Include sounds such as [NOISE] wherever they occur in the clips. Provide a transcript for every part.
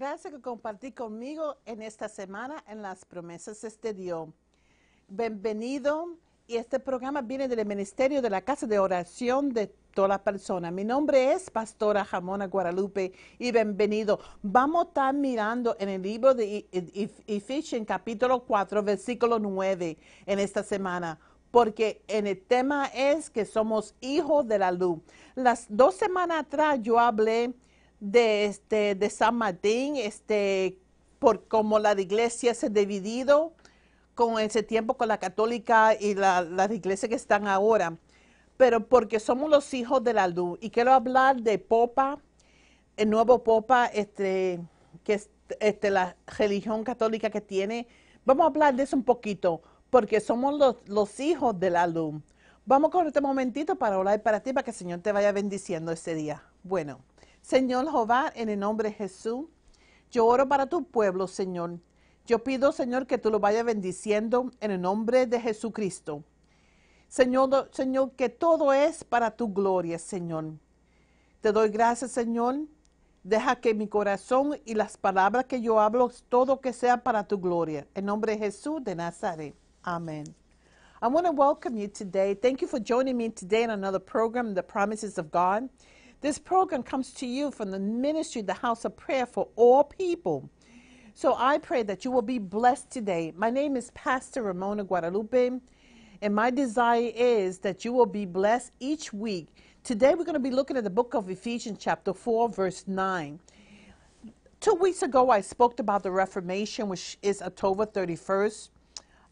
Gracias que compartí conmigo en esta semana en las promesas este Dios. Bienvenido y este programa viene del Ministerio de la Casa de Oración de toda la persona. Mi nombre es Pastora Jamona Guadalupe y bienvenido. Vamos a estar mirando en el libro de en e- e- capítulo 4 versículo 9 en esta semana porque en el tema es que somos hijos de la luz. Las dos semanas atrás yo hablé de, este, de San Martín, este, por cómo la iglesia se ha dividido con ese tiempo con la católica y la, las iglesias que están ahora, pero porque somos los hijos de la luz. Y quiero hablar de Popa, el nuevo Popa, este, que es este, la religión católica que tiene. Vamos a hablar de eso un poquito, porque somos los, hijos de la luz. Vamos con este momentito para hablar para ti, para que el Señor te vaya bendiciendo este día. Bueno. Señor Jehová, en el nombre de Jesús, yo oro para tu pueblo, Señor. Yo pido, Señor, que tú lo vayas bendiciendo en el nombre de Jesucristo. Señor, Señor, que todo es para tu gloria, Señor. Te doy gracias, Señor. Deja que mi corazón y las palabras que yo hablo, todo que sea para tu gloria. En nombre de Jesús de Nazaret. Amén. I want to welcome you today. Thank you for joining me today in another program, The Promises of God. This program comes to you from the ministry, the house of prayer for all people. So I pray that you will be blessed today. My name is Pastor Ramona Guadalupe, and my desire is that you will be blessed each week. Today we're going to be looking at the book of Ephesians, chapter 4, verse 9. Two weeks ago, I spoke about the Reformation, which is October 31st.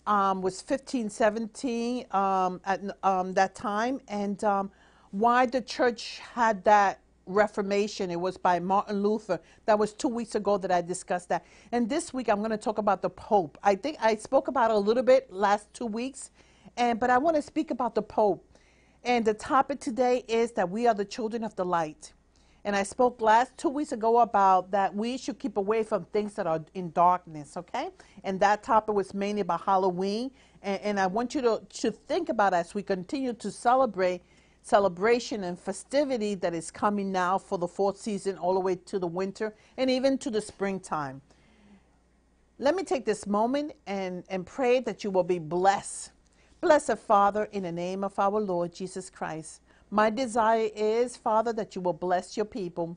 Um, was 1517 um, at um, that time, and um, why the church had that Reformation. It was by Martin Luther. That was two weeks ago that I discussed that. And this week I'm going to talk about the Pope. I think I spoke about a little bit last two weeks, and but I want to speak about the Pope. And the topic today is that we are the children of the light. And I spoke last two weeks ago about that we should keep away from things that are in darkness, okay? And that topic was mainly about Halloween. And, and I want you to, to think about as we continue to celebrate celebration and festivity that is coming now for the fourth season all the way to the winter and even to the springtime. Let me take this moment and, and pray that you will be blessed. Blessed Father, in the name of our Lord Jesus Christ. My desire is, Father, that you will bless your people.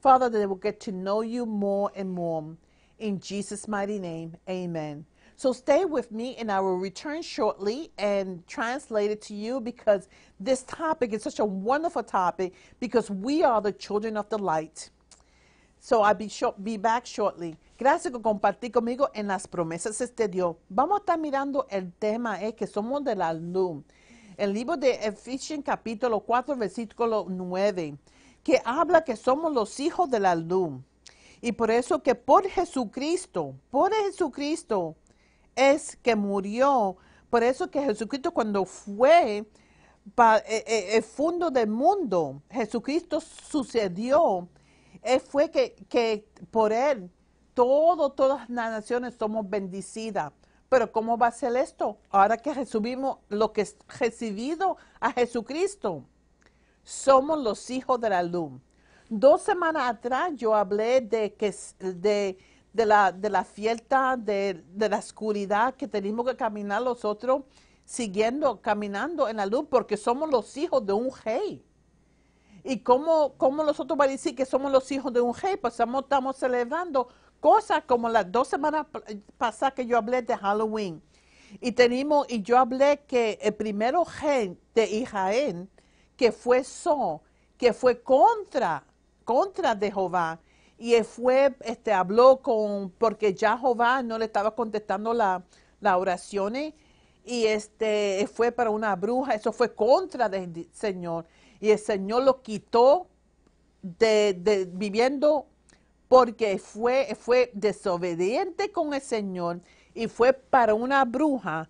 Father, that they will get to know you more and more. In Jesus' mighty name, amen. So stay with me and I will return shortly and translate it to you because this topic is such a wonderful topic because we are the children of the light. So I'll be, back shortly. Gracias por compartir conmigo en las promesas este Dios. Vamos a estar mirando el tema es eh, que somos de la luz. El libro de Ephesians capítulo 4 versículo 9 que habla que somos los hijos de la luz. Y por eso que por Jesucristo, por Jesucristo, es que murió. Por eso que Jesucristo cuando fue para eh, eh, el fondo del mundo, Jesucristo sucedió. Él fue que, que por él todo, todas las naciones somos bendecidas. Pero ¿cómo va a ser esto? Ahora que recibimos lo que es recibido a Jesucristo, somos los hijos de la luz. Dos semanas atrás yo hablé de que de de la, de fiesta, de, la oscuridad que tenemos que caminar los otros siguiendo, caminando en la luz, porque somos los hijos de un rey. ¿Y cómo, cómo nosotros vamos a decir que somos los hijos de un rey? Pues estamos, celebrando cosas como las dos semanas pasadas que yo hablé de Halloween. Y tenemos, y yo hablé que el primero rey de Israel, que fue So, que fue contra, contra de Jehová, y fue, este, habló con, porque ya Jehová no le estaba contestando las la oraciones y este, fue para una bruja, eso fue contra del Señor y el Señor lo quitó de, viviendo porque fue, fue desobediente con el Señor y fue para una bruja,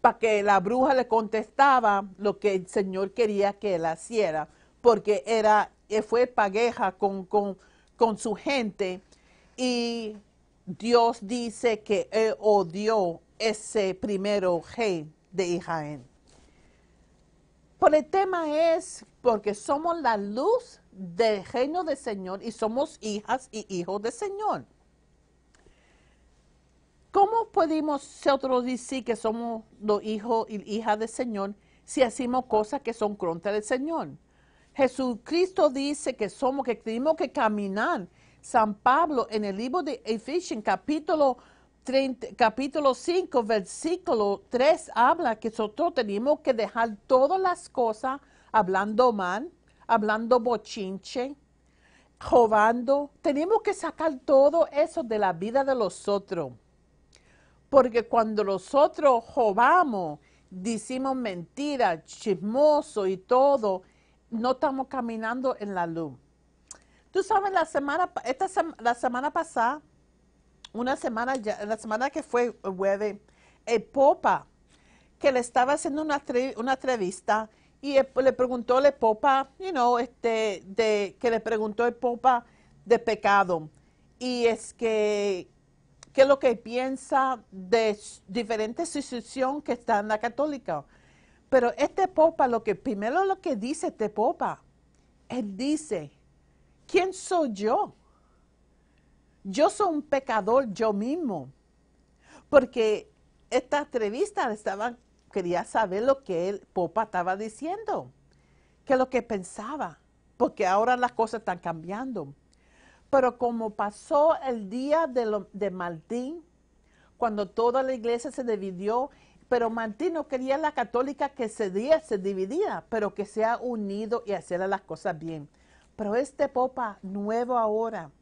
para que la bruja le contestaba lo que el Señor quería que él hiciera, porque era, fue pagueja con con su gente y Dios dice que él odió ese primero rey de Israel. Por el tema es porque somos la luz del reino del Señor y somos hijas y hijos del Señor. ¿Cómo podemos nosotros decir que somos los hijos y hijas del Señor si hacemos cosas que son contra del Señor? Jesucristo dice que somos, que tenemos que caminar. San Pablo en el libro de Efesios, capítulo, capítulo 5, versículo 3, habla que nosotros tenemos que dejar todas las cosas, hablando mal, hablando bochinche, jovando. Tenemos que sacar todo eso de la vida de los otros. Porque cuando nosotros jovamos, decimos mentiras, chismoso y todo, no estamos caminando en la luz. Tú sabes, la semana, esta la semana pasada, una semana la semana que fue jueves, el Popa, que le estaba haciendo una, una entrevista y le preguntó el Popa, you know, este, de, que le preguntó el Popa de pecado. Y es que, ¿qué es lo que piensa de diferentes instituciones que están en la católica? Pero este popa, lo que primero lo que dice este popa, él dice, ¿quién soy yo? Yo soy un pecador yo mismo. Porque esta entrevista estaba, quería saber lo que el popa estaba diciendo, que lo que pensaba, porque ahora las cosas están cambiando. Pero como pasó el día de, de Martín, cuando toda la iglesia se dividió pero Mantino no quería la católica que se diese dividida, pero que sea unido y hacer las cosas bien. Pero este Papa nuevo ahora,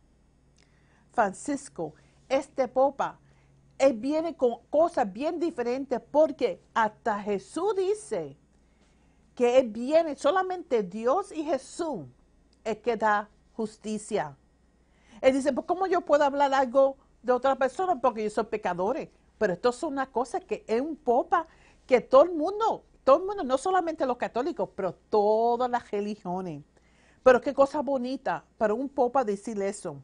Francisco, este Papa, él viene con cosas bien diferentes porque hasta Jesús dice que él viene, solamente Dios y Jesús es que da justicia. Él dice, pues, ¿cómo yo puedo hablar algo de otra persona? Porque yo soy pecadores. Pero esto es una cosa que es un popa que todo el mundo, todo el mundo, no solamente los católicos, pero todas las religiones. Pero qué cosa bonita para un popa decir eso.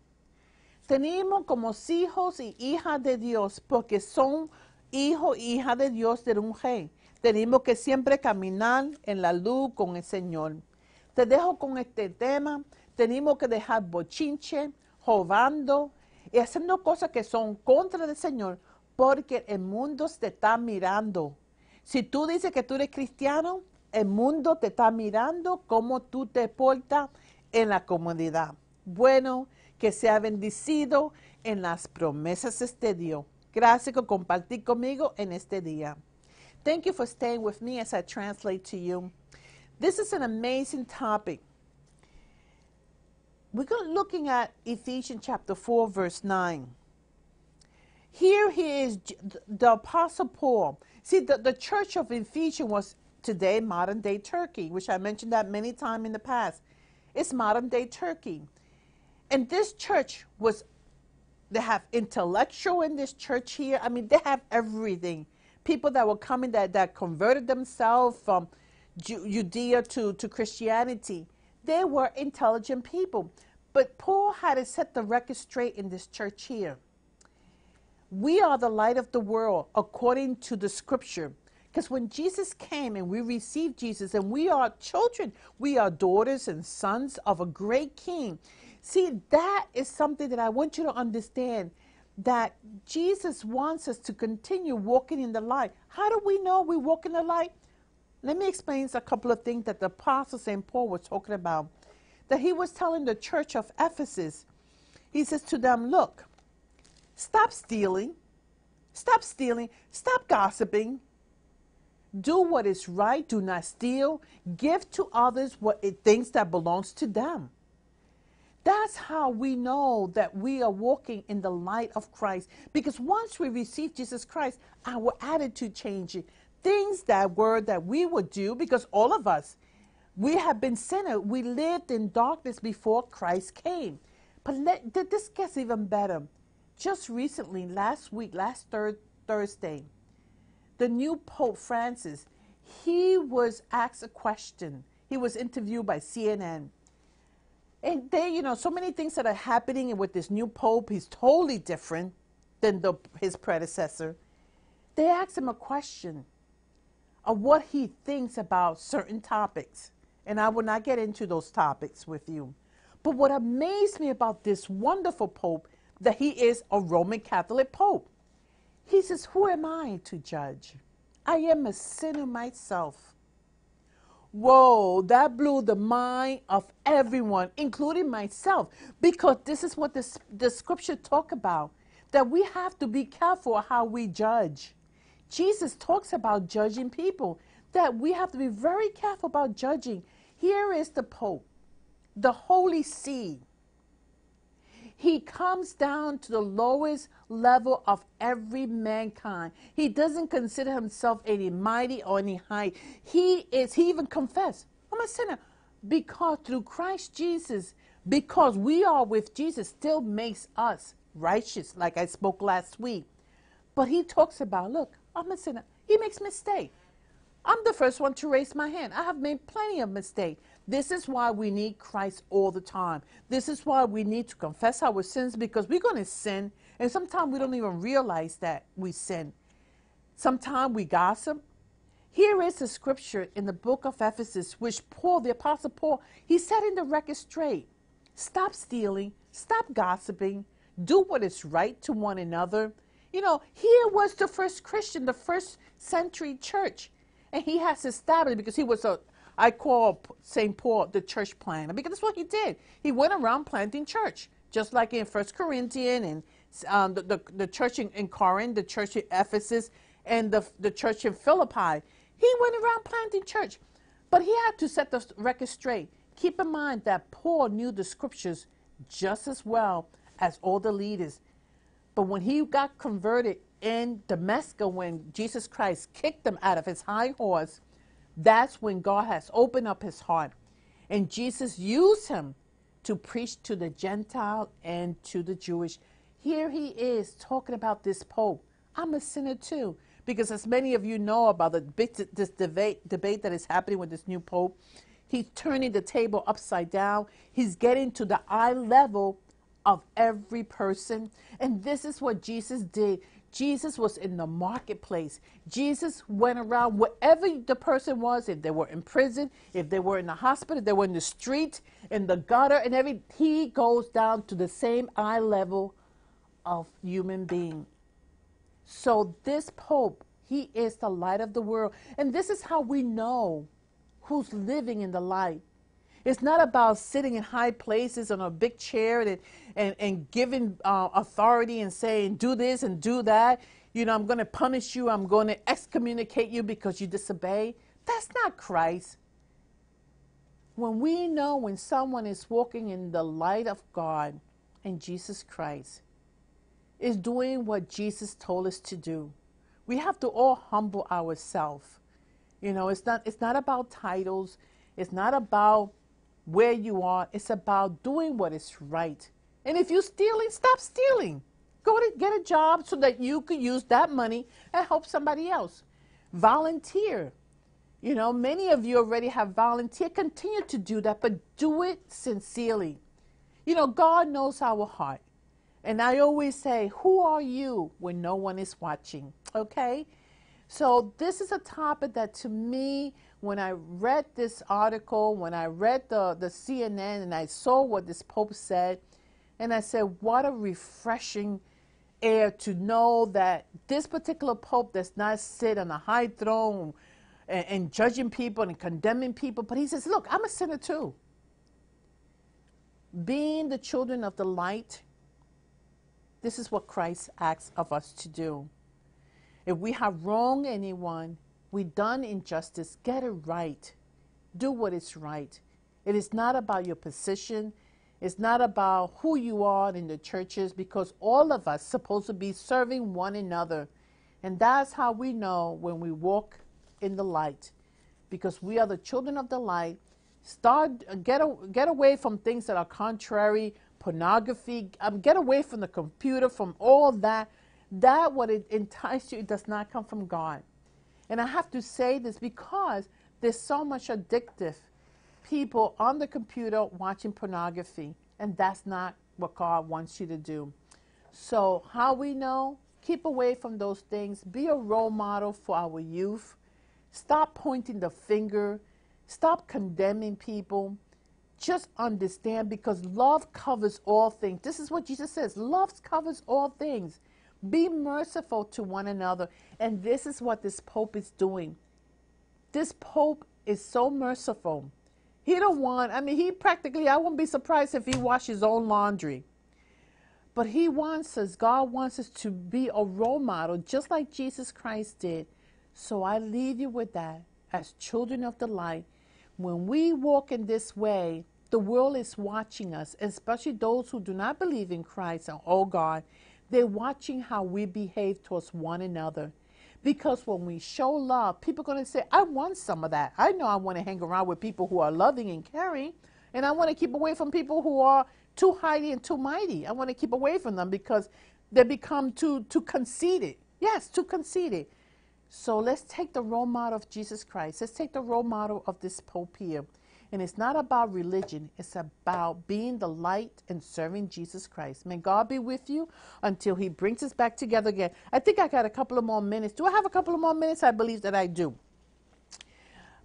Tenemos como hijos y hijas de Dios, porque son hijos e hijas de Dios de un rey. Tenemos que siempre caminar en la luz con el Señor. Te dejo con este tema. Tenemos que dejar bochinche, jovando y haciendo cosas que son contra el Señor porque el mundo te está mirando. Si tú dices que tú eres cristiano, el mundo te está mirando cómo tú te portas en la comunidad. Bueno, que sea bendecido en las promesas de este Dios. Gracias por compartir conmigo en este día. Thank you for staying with me as I translate to you. This is an amazing topic. We're looking at Ephesians chapter 4, verse 9. Here he is, the Apostle Paul. See, the, the church of Ephesians was today modern day Turkey, which I mentioned that many times in the past. It's modern day Turkey. And this church was, they have intellectual in this church here. I mean, they have everything. People that were coming that, that converted themselves from Judea to, to Christianity. They were intelligent people. But Paul had to set the record straight in this church here. We are the light of the world according to the scripture. Because when Jesus came and we received Jesus and we are children, we are daughters and sons of a great king. See, that is something that I want you to understand that Jesus wants us to continue walking in the light. How do we know we walk in the light? Let me explain a couple of things that the apostle St. Paul was talking about. That he was telling the church of Ephesus, he says to them, Look, Stop stealing. Stop stealing. Stop gossiping. Do what is right. Do not steal. Give to others what it thinks that belongs to them. That's how we know that we are walking in the light of Christ. Because once we receive Jesus Christ, our attitude changes. Things that were that we would do, because all of us, we have been sinners. We lived in darkness before Christ came. But let, this gets even better just recently, last week, last third, Thursday, the new Pope Francis, he was asked a question. He was interviewed by CNN. And they, you know, so many things that are happening with this new Pope, he's totally different than the, his predecessor. They asked him a question of what he thinks about certain topics. And I will not get into those topics with you. But what amazed me about this wonderful Pope that he is a Roman Catholic Pope. He says, Who am I to judge? I am a sinner myself. Whoa, that blew the mind of everyone, including myself, because this is what this, the scripture talk about, that we have to be careful how we judge. Jesus talks about judging people, that we have to be very careful about judging. Here is the Pope, the Holy See he comes down to the lowest level of every mankind. He doesn't consider himself any mighty or any high. He is, he even confessed, I'm a sinner. Because through Christ Jesus, because we are with Jesus, still makes us righteous, like I spoke last week. But he talks about, look, I'm a sinner. He makes mistake. I'm the first one to raise my hand. I have made plenty of mistakes. This is why we need Christ all the time. This is why we need to confess our sins because we're going to sin, and sometimes we don't even realize that we sin. Sometimes we gossip. Here is the scripture in the book of Ephesus, which Paul, the Apostle Paul, he set in the record straight. Stop stealing, stop gossiping, do what is right to one another. You know, here was the first Christian, the first century church. And he has established, because he was a I call St. Paul the church planter because that's what he did. He went around planting church, just like in First Corinthians and um, the, the, the, church in, in Corinth, the church in Ephesus, and the, the church in Philippi. He went around planting church. But he had to set the record straight. Keep in mind that Paul knew the scriptures just as well as all the leaders. But when he got converted in Damascus, when Jesus Christ kicked them out of his high horse, that's when God has opened up his heart. And Jesus used him to preach to the Gentile and to the Jewish. Here he is talking about this Pope. I'm a sinner too. Because as many of you know about the big this debate, debate that is happening with this new Pope, he's turning the table upside down. He's getting to the eye level of every person. And this is what Jesus did. Jesus was in the marketplace. Jesus went around wherever the person was, if they were in prison, if they were in the hospital, if they were in the street, in the gutter, and every he goes down to the same eye level of human being. So this Pope, he is the light of the world. And this is how we know who's living in the light it's not about sitting in high places on a big chair and, and, and giving uh, authority and saying, do this and do that. You know, I'm going to punish you. I'm going to excommunicate you because you disobey. That's not Christ. When we know when someone is walking in the light of God and Jesus Christ, is doing what Jesus told us to do. We have to all humble ourselves. You know, it's not it's not about titles. It's not about where you are. It's about doing what is right. And if you're stealing, stop stealing. Go to get a job so that you could use that money and help somebody else. Volunteer. You know, many of you already have volunteered. Continue to do that, but do it sincerely. You know, God knows our heart. And I always say, Who are you when no one is watching? Okay? So, this is a topic that to me when I read this article, when I read the, the CNN and I saw what this Pope said, and I said, what a refreshing air to know that this particular Pope does not sit on a high throne and, and judging people and condemning people, but he says, look, I'm a sinner too. Being the children of the light, this is what Christ asks of us to do. If we have wronged anyone, we done injustice, get it right. Do what is right. It is not about your position. It's not about who you are in the churches because all of us supposed to be serving one another. And that's how we know when we walk in the light because we are the children of the light. Start get a, get away from things that are contrary, pornography. Um, get away from the computer, from all that. That what it entices you. It does not come from God. And I have to say this because there's so much addictive people on the computer watching pornography, and that's not what God wants you to do. So, how we know? Keep away from those things. Be a role model for our youth. Stop pointing the finger. Stop condemning people. Just understand because love covers all things. This is what Jesus says love covers all things. Be merciful to one another. And this is what this Pope is doing. This Pope is so merciful. He don't want, I mean, he practically, I wouldn't be surprised if he washed his own laundry. But he wants us, God wants us to be a role model, just like Jesus Christ did. So I leave you with that as children of the light. When we walk in this way, the world is watching us, especially those who do not believe in Christ. And oh God, they're watching how we behave towards one another. Because when we show love, people are going to say, I want some of that. I know I want to hang around with people who are loving and caring, and I want to keep away from people who are too high and too mighty. I want to keep away from them because they become too, too conceited. Yes, too conceited. So let's take the role model of Jesus Christ. Let's take the role model of this Pope here. And it's not about religion, it's about being the light and serving Jesus Christ. May God be with you until He brings us back together again. I think I got a couple of more minutes. Do I have a couple of more minutes? I believe that I do.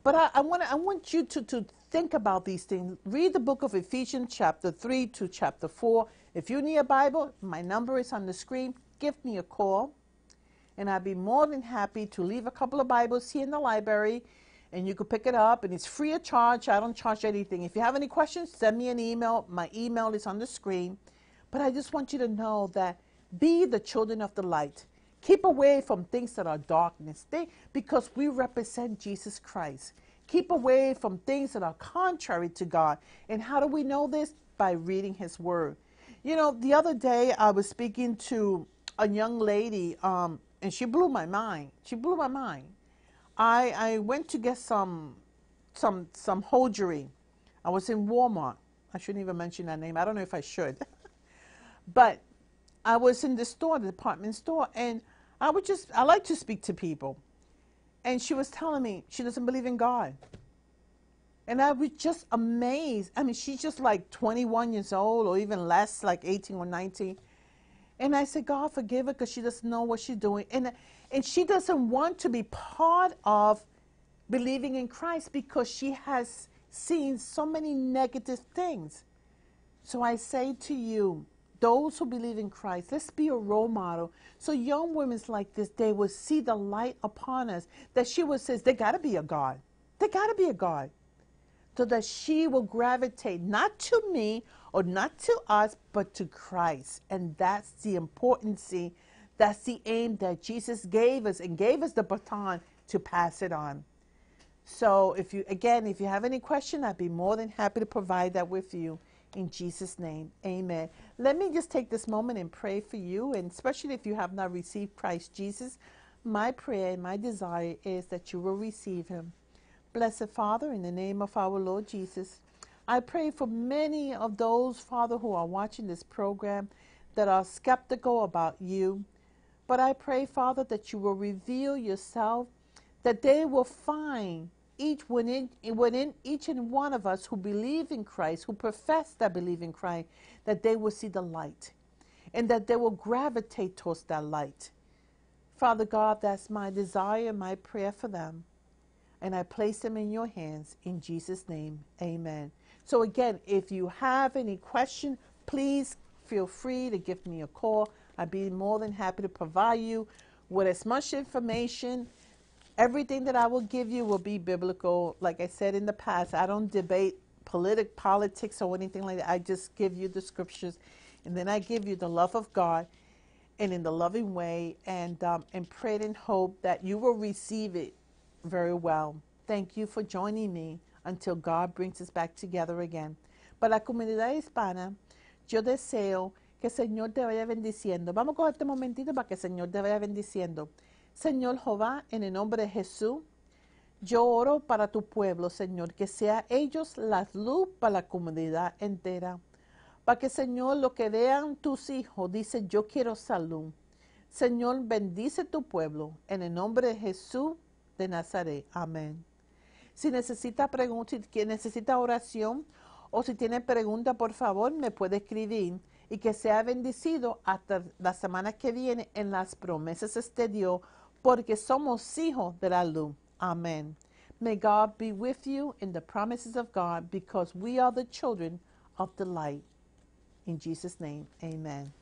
But I, I, wanna, I want you to, to think about these things. Read the book of Ephesians, chapter 3 to chapter 4. If you need a Bible, my number is on the screen. Give me a call. And I'd be more than happy to leave a couple of Bibles here in the library and you can pick it up and it's free of charge. I don't charge anything. If you have any questions, send me an email. My email is on the screen. But I just want you to know that be the children of the light. Keep away from things that are darkness they, because we represent Jesus Christ. Keep away from things that are contrary to God. And how do we know this? By reading His Word. You know, the other day I was speaking to a young lady, um, and she blew my mind. She blew my mind I, I went to get some, some, some hosiery. I was in Walmart. I shouldn't even mention that name. I don't know if I should. [LAUGHS] but I was in the store, the department store, and I would just, I like to speak to people. And she was telling me she doesn't believe in God. And I was just amazed. I mean, she's just like 21 years old or even less, like 18 or 19. And I said, God, forgive her because she doesn't know what she's doing. And and she doesn't want to be part of believing in Christ because she has seen so many negative things. So I say to you, those who believe in Christ, let's be a role model. So young women like this, they will see the light upon us. That she will says, there gotta be a God. There gotta be a God. So that she will gravitate not to me or not to us, but to Christ. And that's the importance that's the aim that Jesus gave us and gave us the baton to pass it on. So, if you again, if you have any question, I'd be more than happy to provide that with you in Jesus' name. Amen. Let me just take this moment and pray for you, and especially if you have not received Christ Jesus, my prayer and my desire is that you will receive him. Blessed Father, in the name of our Lord Jesus, I pray for many of those, Father, who are watching this program that are skeptical about you, but I pray, Father, that you will reveal yourself, that they will find each within, within each and one of us who believe in Christ, who profess that believe in Christ, that they will see the light and that they will gravitate towards that light. Father God, that's my desire, my prayer for them. And I place them in your hands in Jesus' name. Amen. So, again, if you have any question, please feel free to give me a call. I'd be more than happy to provide you with as much information. Everything that I will give you will be biblical. Like I said in the past, I don't debate politic politics or anything like that. I just give you the scriptures, and then I give you the love of God, and in the loving way, and um, and pray and hope that you will receive it very well. Thank you for joining me until God brings us back together again. Para la comunidad hispana, yo deseo Que el Señor te vaya bendiciendo. Vamos a coger este momentito para que el Señor te vaya bendiciendo. Señor Jehová, en el nombre de Jesús, yo oro para tu pueblo, Señor, que sea ellos la luz para la comunidad entera. Para que, Señor, lo que vean tus hijos, dice, yo quiero salud. Señor, bendice tu pueblo, en el nombre de Jesús de Nazaret. Amén. Si necesita, si necesita oración o si tiene pregunta, por favor, me puede escribir y que sea bendecido hasta la semana que viene en las promesas este Dios, porque somos hijos de la luz. Amen. May God be with you in the promises of God, because we are the children of the light. In Jesus' name, amen.